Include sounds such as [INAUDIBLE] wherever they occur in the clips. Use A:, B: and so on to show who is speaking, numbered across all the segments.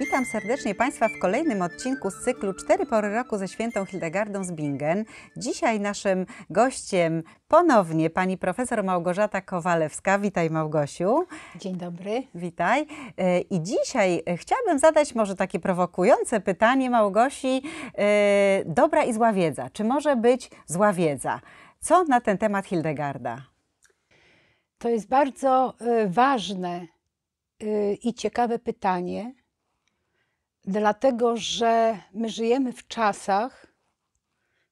A: Witam serdecznie Państwa w kolejnym odcinku z cyklu Cztery pory roku ze świętą Hildegardą z Bingen. Dzisiaj naszym gościem ponownie pani profesor Małgorzata Kowalewska. Witaj Małgosiu. Dzień dobry. Witaj. I dzisiaj chciałabym zadać może takie prowokujące pytanie Małgosi. E, dobra i zła wiedza. Czy może być zła wiedza? Co na ten temat
B: Hildegarda? To jest bardzo y, ważne y, i ciekawe pytanie, dlatego że my żyjemy w czasach,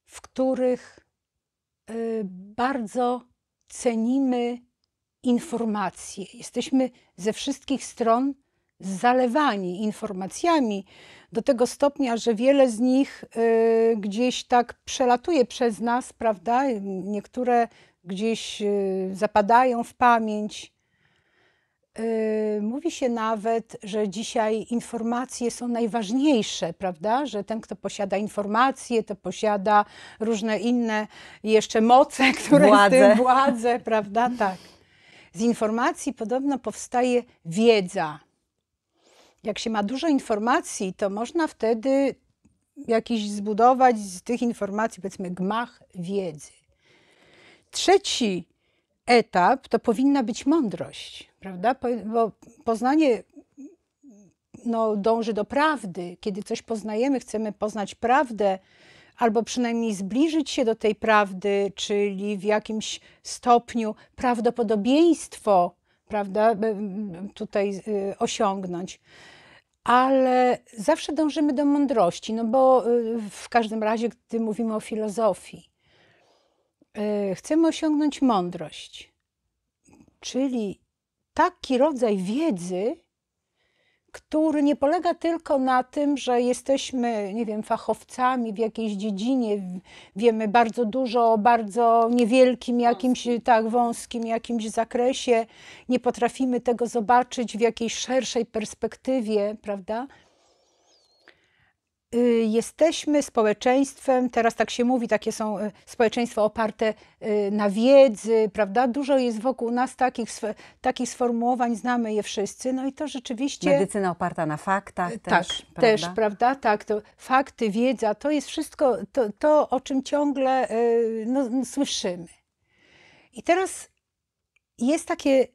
B: w których y, bardzo cenimy informacje. Jesteśmy ze wszystkich stron zalewani informacjami do tego stopnia, że wiele z nich y, gdzieś tak przelatuje przez nas, prawda? Niektóre gdzieś y, zapadają w pamięć. Y, mówi się nawet, że dzisiaj informacje są najważniejsze, prawda? Że ten, kto posiada informacje, to posiada różne inne jeszcze moce, [LAUGHS] które władzę. z tym prawda? Tak. Z informacji podobno powstaje wiedza jak się ma dużo informacji, to można wtedy jakiś zbudować z tych informacji, powiedzmy, gmach wiedzy. Trzeci etap to powinna być mądrość, prawda? Bo poznanie no, dąży do prawdy. Kiedy coś poznajemy, chcemy poznać prawdę albo przynajmniej zbliżyć się do tej prawdy, czyli w jakimś stopniu prawdopodobieństwo prawda, tutaj y, osiągnąć. Ale zawsze dążymy do mądrości, no bo y, w każdym razie, gdy mówimy o filozofii, y, chcemy osiągnąć mądrość, czyli taki rodzaj wiedzy, który nie polega tylko na tym, że jesteśmy, nie wiem, fachowcami w jakiejś dziedzinie, wiemy bardzo dużo o bardzo niewielkim, jakimś tak wąskim jakimś zakresie, nie potrafimy tego zobaczyć w jakiejś szerszej perspektywie, prawda? Y, jesteśmy społeczeństwem, teraz tak się mówi, takie są y, społeczeństwa oparte y, na wiedzy, prawda? Dużo jest wokół nas takich, takich sformułowań, znamy je wszyscy. No i to rzeczywiście. Medycyna
A: oparta na faktach też. Tak, prawda? też,
B: prawda? Tak, to fakty, wiedza to jest wszystko to, to o czym ciągle no, no, słyszymy. I teraz jest takie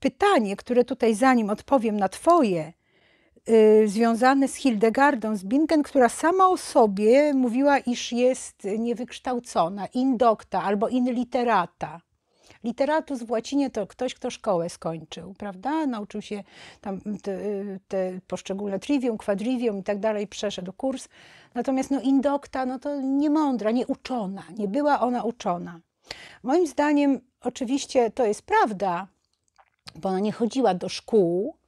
B: pytanie, które tutaj, zanim odpowiem na Twoje, Y, związane z Hildegardą z Bingen, która sama o sobie mówiła, iż jest niewykształcona, indokta albo inliterata. Literatus w łacinie to ktoś, kto szkołę skończył, prawda? Nauczył się tam te, te poszczególne trivium, quadrivium i tak dalej, przeszedł kurs. Natomiast no, indokta no to niemądra, nieuczona, nie była ona uczona. Moim zdaniem oczywiście to jest prawda, bo ona nie chodziła do szkół,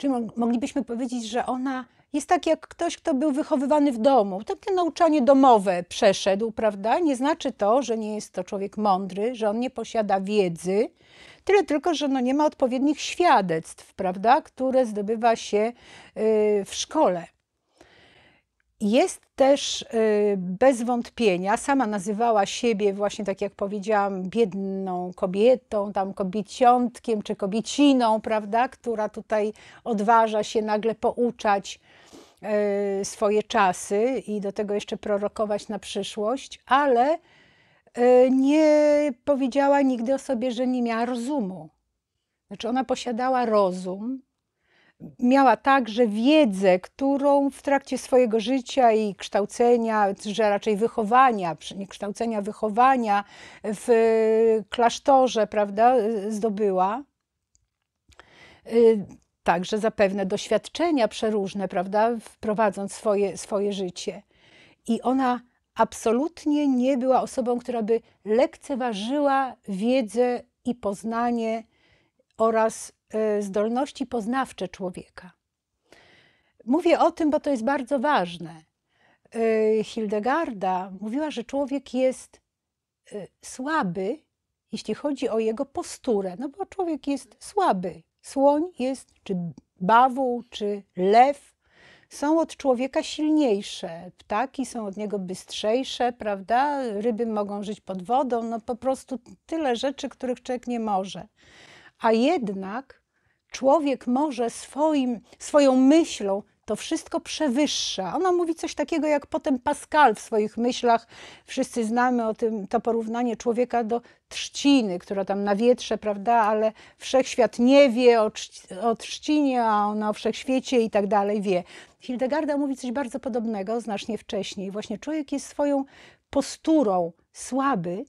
B: czy moglibyśmy powiedzieć, że ona jest tak jak ktoś, kto był wychowywany w domu. Takie nauczanie domowe przeszedł, prawda? Nie znaczy to, że nie jest to człowiek mądry, że on nie posiada wiedzy, tyle tylko, że no nie ma odpowiednich świadectw, prawda? Które zdobywa się y, w szkole. Jest też y, bez wątpienia, sama nazywała siebie właśnie, tak jak powiedziałam, biedną kobietą, tam kobieciątkiem czy kobieciną, prawda, która tutaj odważa się nagle pouczać y, swoje czasy i do tego jeszcze prorokować na przyszłość, ale y, nie powiedziała nigdy o sobie, że nie miała rozumu. Znaczy ona posiadała rozum, miała także wiedzę, którą w trakcie swojego życia i kształcenia, że raczej wychowania, nie kształcenia, wychowania w klasztorze, prawda, zdobyła. Y, także zapewne doświadczenia przeróżne, prawda, prowadząc swoje, swoje życie. I ona absolutnie nie była osobą, która by lekceważyła wiedzę i poznanie oraz E, zdolności poznawcze człowieka. Mówię o tym, bo to jest bardzo ważne. E, Hildegarda mówiła, że człowiek jest e, słaby, jeśli chodzi o jego posturę, no bo człowiek jest słaby. Słoń jest, czy bawuł, czy lew są od człowieka silniejsze, ptaki są od niego bystrzejsze, prawda? Ryby mogą żyć pod wodą, no po prostu tyle rzeczy, których człowiek nie może. A jednak człowiek może swoim, swoją myślą to wszystko przewyższa. Ona mówi coś takiego jak potem Pascal w swoich myślach. Wszyscy znamy o tym to porównanie człowieka do trzciny, która tam na wietrze, prawda, ale wszechświat nie wie o, o trzcinie, a ona o wszechświecie i tak dalej wie. Hildegarda mówi coś bardzo podobnego znacznie wcześniej. Właśnie człowiek jest swoją posturą słaby,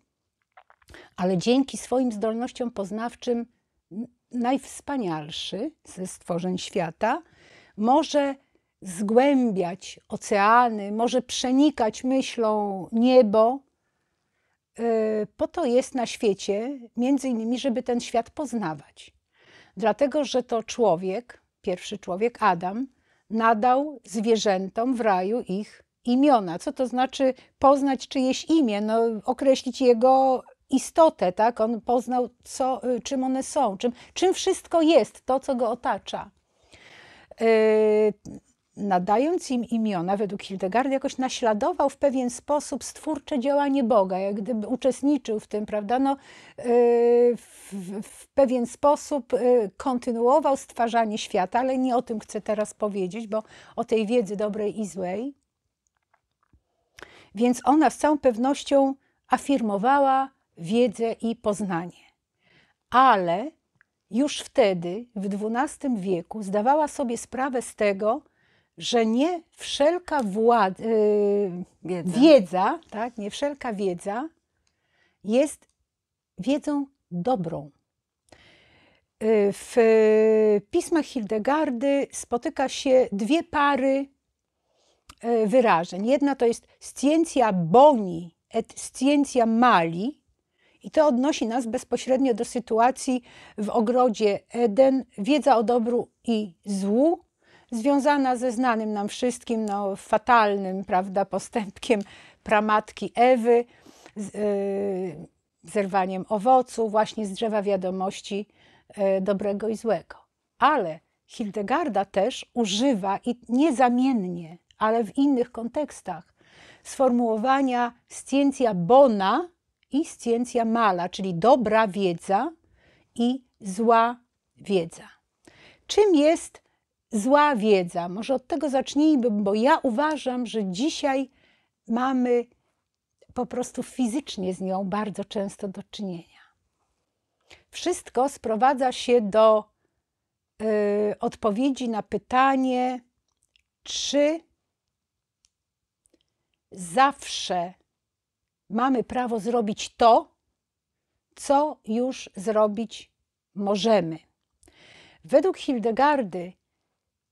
B: ale dzięki swoim zdolnościom poznawczym najwspanialszy ze stworzeń świata, może zgłębiać oceany, może przenikać myślą niebo. Y, po to jest na świecie, między innymi, żeby ten świat poznawać. Dlatego, że to człowiek, pierwszy człowiek, Adam, nadał zwierzętom w raju ich imiona. Co to znaczy poznać czyjeś imię? No, określić jego istotę, tak? On poznał, co, y, czym one są, czym, czym wszystko jest, to, co go otacza. Y, nadając im imiona, według Hildegard, jakoś naśladował w pewien sposób stwórcze działanie Boga, jak gdyby uczestniczył w tym, prawda? No, y, w, w pewien sposób kontynuował stwarzanie świata, ale nie o tym chcę teraz powiedzieć, bo o tej wiedzy dobrej i złej. Więc ona z całą pewnością afirmowała wiedzę i poznanie. Ale już wtedy, w XII wieku, zdawała sobie sprawę z tego, że nie wszelka yy, wiedza. wiedza, tak, nie wszelka wiedza jest wiedzą dobrą. Y, w pismach Hildegardy spotyka się dwie pary y, wyrażeń. Jedna to jest scientia boni et scientia mali, i to odnosi nas bezpośrednio do sytuacji w ogrodzie Eden, wiedza o dobru i złu, związana ze znanym nam wszystkim no, fatalnym prawda, postępkiem pramatki Ewy, z, y, zerwaniem owocu, właśnie z drzewa wiadomości y, dobrego i złego. Ale Hildegarda też używa i niezamiennie, ale w innych kontekstach sformułowania scientia bona, i scientia mala, czyli dobra wiedza i zła wiedza. Czym jest zła wiedza? Może od tego zacznijmy, bo ja uważam, że dzisiaj mamy po prostu fizycznie z nią bardzo często do czynienia. Wszystko sprowadza się do y, odpowiedzi na pytanie, czy zawsze mamy prawo zrobić to, co już zrobić możemy. Według Hildegardy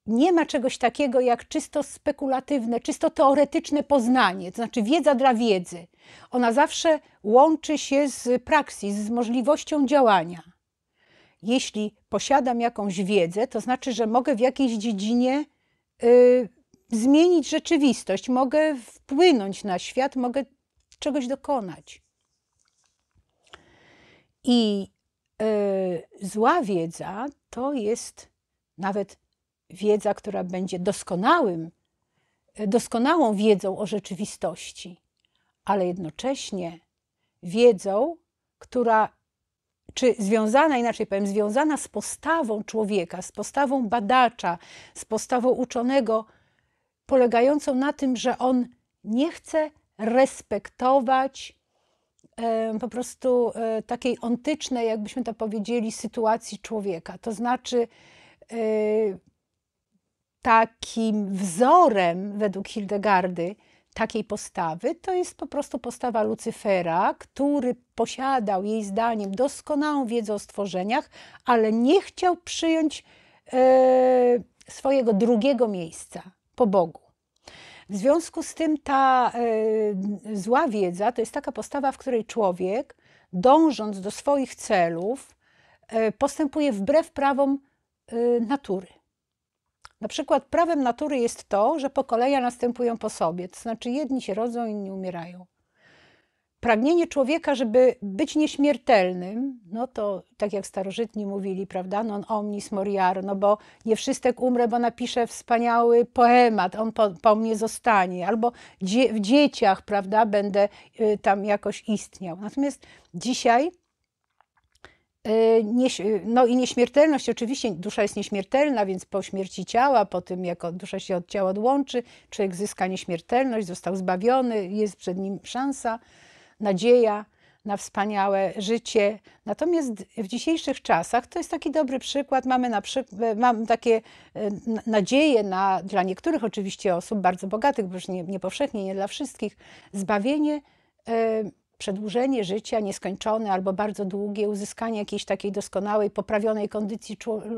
B: nie ma czegoś takiego jak czysto spekulatywne, czysto teoretyczne poznanie, to znaczy wiedza dla wiedzy. Ona zawsze łączy się z praksis, z możliwością działania. Jeśli posiadam jakąś wiedzę, to znaczy, że mogę w jakiejś dziedzinie y, zmienić rzeczywistość, mogę wpłynąć na świat, mogę czegoś dokonać. I yy, zła wiedza to jest nawet wiedza, która będzie doskonałym, e, doskonałą wiedzą o rzeczywistości, ale jednocześnie wiedzą, która, czy związana, inaczej powiem, związana z postawą człowieka, z postawą badacza, z postawą uczonego, polegającą na tym, że on nie chce respektować po prostu e, takiej ontycznej, jakbyśmy to powiedzieli, sytuacji człowieka. To znaczy, e, takim wzorem według Hildegardy takiej postawy to jest po prostu postawa Lucyfera, który posiadał jej zdaniem doskonałą wiedzę o stworzeniach, ale nie chciał przyjąć e, swojego drugiego miejsca po Bogu. W związku z tym ta y, zła wiedza to jest taka postawa, w której człowiek, dążąc do swoich celów, y, postępuje wbrew prawom y, natury. Na przykład prawem natury jest to, że pokolenia następują po sobie, to znaczy jedni się rodzą, inni umierają pragnienie człowieka, żeby być nieśmiertelnym, no to tak jak starożytni mówili, prawda, non omnis moriar, no bo nie wszystek umrę, bo napiszę wspaniały poemat, on po, po mnie zostanie, albo dzie w dzieciach, prawda, będę y, tam jakoś istniał. Natomiast dzisiaj y, y, no i nieśmiertelność, oczywiście dusza jest nieśmiertelna, więc po śmierci ciała, po tym jak dusza się od ciała odłączy, człowiek zyska nieśmiertelność, został zbawiony, jest przed nim szansa nadzieja na wspaniałe życie. Natomiast w dzisiejszych czasach to jest taki dobry przykład. Mamy na przykład, mam takie e, nadzieje na, dla niektórych oczywiście osób bardzo bogatych, bo już nie, nie powszechnie, nie dla wszystkich, zbawienie. E, przedłużenie życia nieskończone albo bardzo długie, uzyskanie jakiejś takiej doskonałej, poprawionej kondycji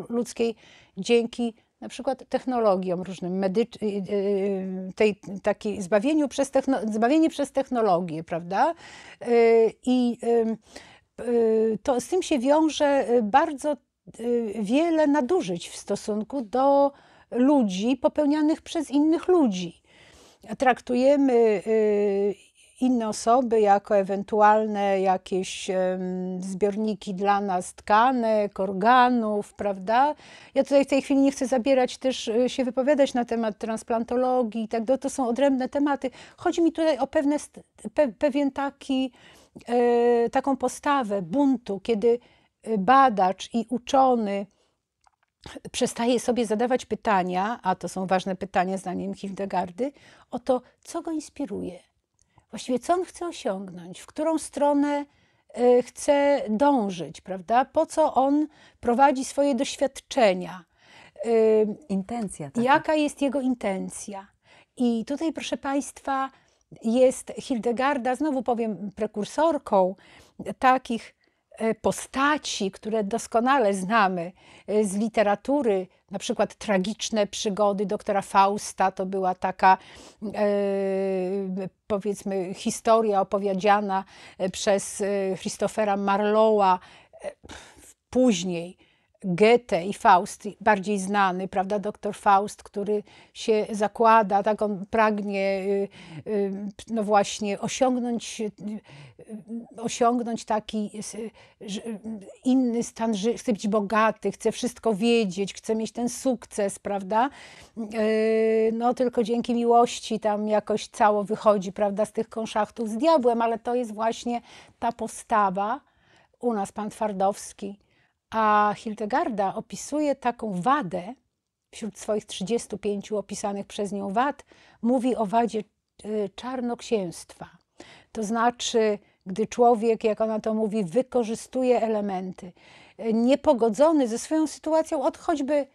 B: ludzkiej dzięki na przykład technologiom różnym, medyc- y, y, y, tej, takiej zbawieniu przez techno- zbawienie przez technologię, prawda? I to z tym się wiąże bardzo wiele nadużyć w stosunku do ludzi popełnianych przez innych ludzi. Traktujemy inne osoby jako ewentualne jakieś zbiorniki dla nas tkanek, organów, prawda? Ja tutaj w tej chwili nie chcę zabierać też e, się wypowiadać na temat transplantologii i tak dalej, to są odrębne tematy. Chodzi mi tutaj o pewne, pewien taki, e, taką postawę buntu, kiedy e, badacz i uczony przestaje sobie zadawać pytania, a to są ważne pytania zdaniem Hildegardy, o to, co go inspiruje właściwie co on chce osiągnąć, w którą stronę y, chce dążyć, prawda? Po co on prowadzi swoje doświadczenia? Y, intencja. Taka. Jaka jest jego intencja? I tutaj, proszę Państwa, jest Hildegarda, znowu powiem, prekursorką takich E, postaci, które doskonale znamy e, z literatury, na przykład tragiczne przygody doktora Fausta, to była taka e, powiedzmy historia opowiedziana przez Christophera Marlowa później Goethe i Faust, bardziej znany, prawda, doktor Faust, który się zakłada, tak on pragnie, y, y, no właśnie, osiągnąć, y, osiągnąć taki inny stan, chce być bogaty, chce wszystko wiedzieć, chce mieć ten sukces, prawda, no tylko dzięki miłości tam jakoś cało wychodzi, prawda, z tych konszachtów z diabłem, ale to jest właśnie ta postawa u nas, pan Twardowski, a Hildegarda opisuje taką wadę, wśród swoich 35 opisanych przez nią wad, mówi o wadzie y, czarnoksięstwa. To znaczy, gdy człowiek, jak ona to mówi, wykorzystuje elementy, y, niepogodzony ze swoją sytuacją od choćby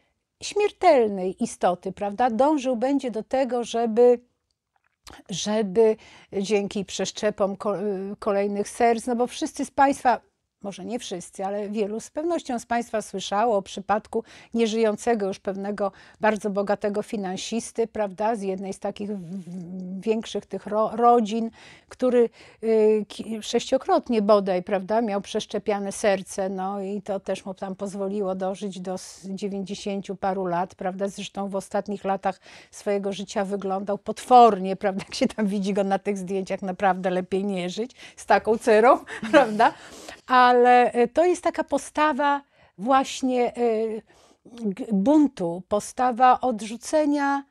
B: śmiertelnej istoty, prawda? Dążył będzie do tego, żeby żeby dzięki przeszczepom y, kolejnych serc, no bo wszyscy z Państwa może nie wszyscy, ale wielu z pewnością z Państwa słyszało o przypadku nieżyjącego już pewnego bardzo bogatego finansisty, prawda, z jednej z takich większych tych ro rodzin, który y, sześciokrotnie bodaj, prawda, miał przeszczepiane serce, no i to też mu tam pozwoliło dożyć do 90 paru lat, prawda, zresztą w ostatnich latach swojego życia wyglądał potwornie, [LAUGHS] prawda, jak się tam widzi go na tych zdjęciach, naprawdę lepiej nie żyć z taką cerą, [LAUGHS] prawda, a ale e, to jest taka postawa właśnie e, buntu, postawa odrzucenia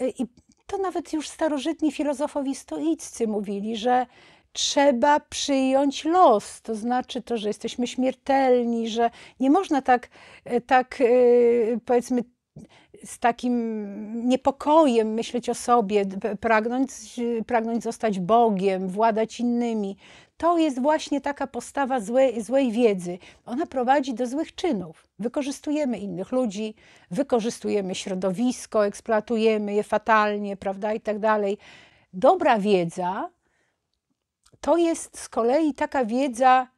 B: e, i to nawet już starożytni filozofowie stoiccy mówili, że trzeba przyjąć los, to znaczy to, że jesteśmy śmiertelni, że nie można tak, tak powiedzmy z takim niepokojem myśleć o sobie, pragnąć, pragnąć zostać Bogiem, władać innymi to jest właśnie taka postawa złej, złej wiedzy. Ona prowadzi do złych czynów. Wykorzystujemy innych ludzi, wykorzystujemy środowisko, eksploatujemy je fatalnie, prawda, i tak dalej. Dobra wiedza to jest z kolei taka wiedza,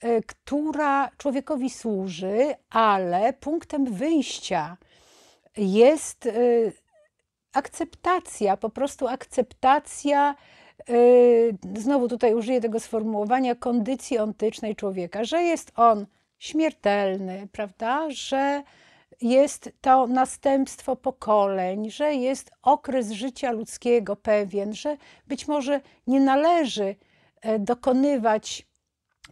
B: e, która człowiekowi służy, ale punktem wyjścia jest e, akceptacja, po prostu akceptacja Yy, znowu tutaj użyję tego sformułowania, kondycji ontycznej człowieka, że jest on śmiertelny, prawda, że jest to następstwo pokoleń, że jest okres życia ludzkiego pewien, że być może nie należy e, dokonywać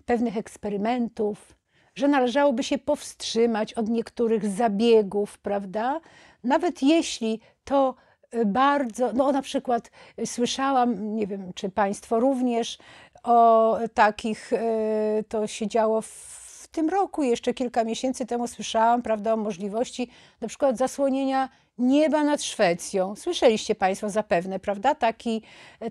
B: pewnych eksperymentów, że należałoby się powstrzymać od niektórych zabiegów, prawda? Nawet jeśli to Y, bardzo, no na przykład y, słyszałam, nie wiem czy Państwo również, o takich, y, to się działo w w tym roku, jeszcze kilka miesięcy temu słyszałam, prawda, o możliwości na przykład zasłonienia nieba nad Szwecją. Słyszeliście Państwo zapewne, prawda? Taki,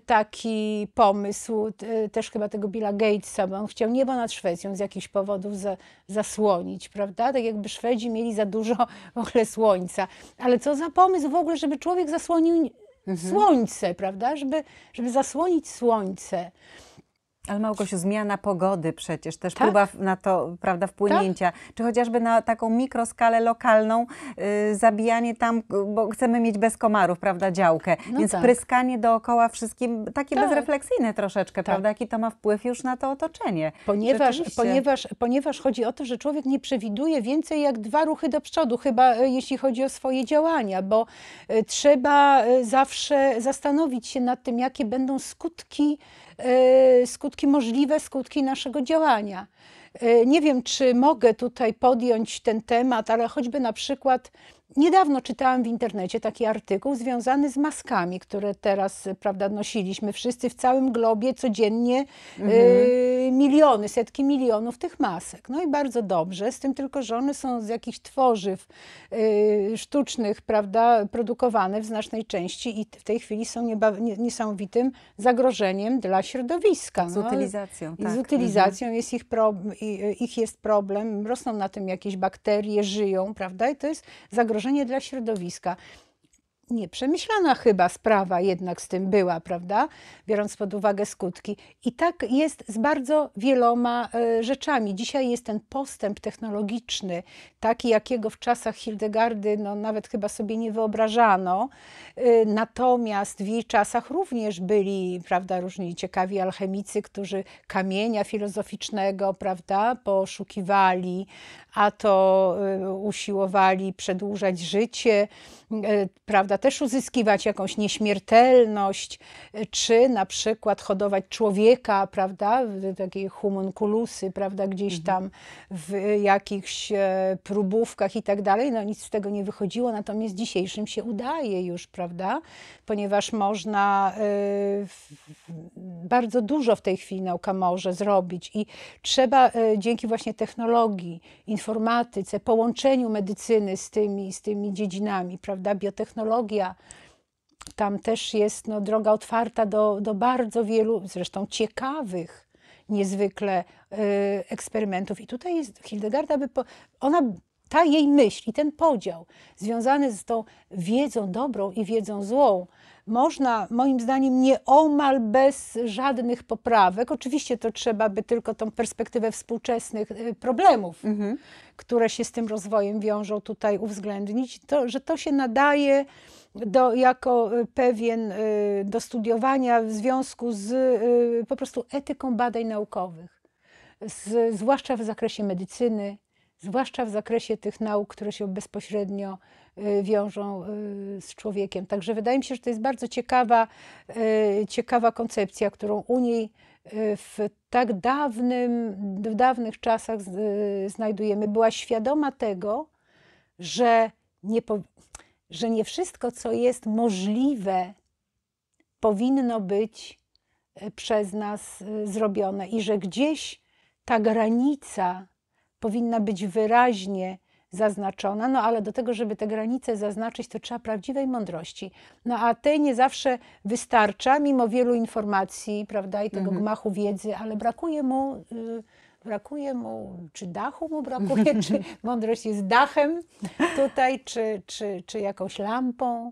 B: taki pomysł, też chyba tego Billa Gatesa, bo on chciał nieba nad Szwecją z jakichś powodów za, zasłonić, prawda? Tak jakby Szwedzi mieli za dużo w ogóle słońca. Ale co za pomysł w ogóle, żeby człowiek zasłonił mhm. słońce, prawda? Żeby, żeby zasłonić słońce.
A: Ale Małgosiu, zmiana pogody przecież, też tak? próba na to prawda, wpłynięcia, tak? czy chociażby na taką mikroskalę lokalną, y, zabijanie tam, bo chcemy mieć bez komarów, prawda, działkę, no więc tak. pryskanie dookoła wszystkim, takie tak. bezrefleksyjne troszeczkę, tak. prawda, jaki to ma wpływ już na to otoczenie. Ponieważ, ponieważ,
B: ponieważ chodzi o to, że człowiek nie przewiduje więcej jak dwa ruchy do przodu, chyba e, jeśli chodzi o swoje działania, bo e, trzeba e, zawsze zastanowić się nad tym, jakie będą skutki E, skutki, możliwe skutki naszego działania. E, nie wiem, czy mogę tutaj podjąć ten temat, ale choćby na przykład Niedawno czytałam w internecie taki artykuł związany z maskami, które teraz prawda, nosiliśmy wszyscy w całym globie codziennie y, mhm. y, miliony, setki milionów tych masek. No i bardzo dobrze, z tym tylko, że one są z jakichś tworzyw y, sztucznych prawda, produkowane w znacznej części i w tej chwili są niesamowitym zagrożeniem dla środowiska. No. z no. utylizacją. tak. Z utylizacją mhm. jest ich, pro, ich jest problem, rosną na tym jakieś bakterie, żyją, prawda? I to jest zagrożenie zagrożenie dla środowiska nieprzemyślana chyba sprawa jednak z tym była, prawda? Biorąc pod uwagę skutki. I tak jest z bardzo wieloma e, rzeczami. Dzisiaj jest ten postęp technologiczny, taki jakiego w czasach Hildegardy no, nawet chyba sobie nie wyobrażano. E, natomiast w jej czasach również byli, prawda, różni ciekawi alchemicy, którzy kamienia filozoficznego, prawda, poszukiwali, a to e, usiłowali przedłużać życie, prawda, prawda, też uzyskiwać jakąś nieśmiertelność, e, czy na przykład hodować człowieka, prawda, takiej humunculusy, prawda, gdzieś mhm. tam w jakichś e, próbówkach i tak dalej. No nic z tego nie wychodziło, natomiast dzisiejszym się udaje już, prawda, ponieważ można e, bardzo dużo w tej chwili nauka może zrobić i trzeba dzięki właśnie technologii, informatyce, połączeniu medycyny z tymi, z tymi dziedzinami, prawda, biotechnologii, tam też jest no, droga otwarta do, do bardzo wielu, zresztą ciekawych niezwykle y, eksperymentów. I tutaj jest Hildegarda, by po, ona ta jej myśl i ten podział związany z tą wiedzą dobrą i wiedzą złą, można moim zdaniem nieomal bez żadnych poprawek, oczywiście to trzeba by tylko tą perspektywę współczesnych y, problemów, mhm. które się z tym rozwojem wiążą tutaj uwzględnić, to, że to się nadaje do, jako y, pewien y, do studiowania w związku z po prostu etyką badań naukowych. Z, zwłaszcza w zakresie medycyny, zwłaszcza w zakresie tych nauk, które się bezpośrednio y, wiążą y, z człowiekiem. Także wydaje mi się, że to jest bardzo ciekawa, y, ciekawa koncepcja, którą u niej w tak dawnym, w dawnych czasach znajdujemy. Była świadoma tego, że nie, że nie wszystko, co jest możliwe, powinno być przez nas zrobione i że gdzieś ta granica powinna być wyraźnie zaznaczona, no ale do tego, żeby te granice zaznaczyć, to trzeba prawdziwej mądrości. No a tej nie zawsze wystarcza, mimo wielu informacji, prawda, i tego mhm. gmachu wiedzy, ale brakuje mu. Y, brakuje mu, czy dachu mu brakuje, [LAUGHS] czy mądrość jest dachem tutaj, czy, czy, czy
A: jakąś lampą.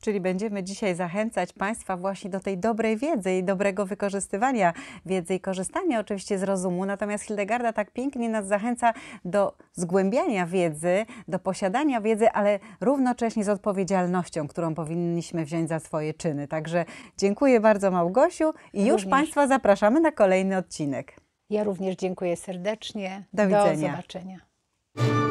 A: Czyli będziemy dzisiaj zachęcać Państwa właśnie do tej dobrej wiedzy i dobrego wykorzystywania wiedzy i korzystania oczywiście z rozumu. Natomiast Hildegarda tak pięknie nas zachęca do zgłębiania wiedzy, do posiadania wiedzy, ale równocześnie z odpowiedzialnością, którą powinniśmy wziąć za swoje czyny. Także dziękuję bardzo Małgosiu i już Państwa zapraszamy na kolejny odcinek.
B: Ja również dziękuję serdecznie. do widzenia. Do zobaczenia.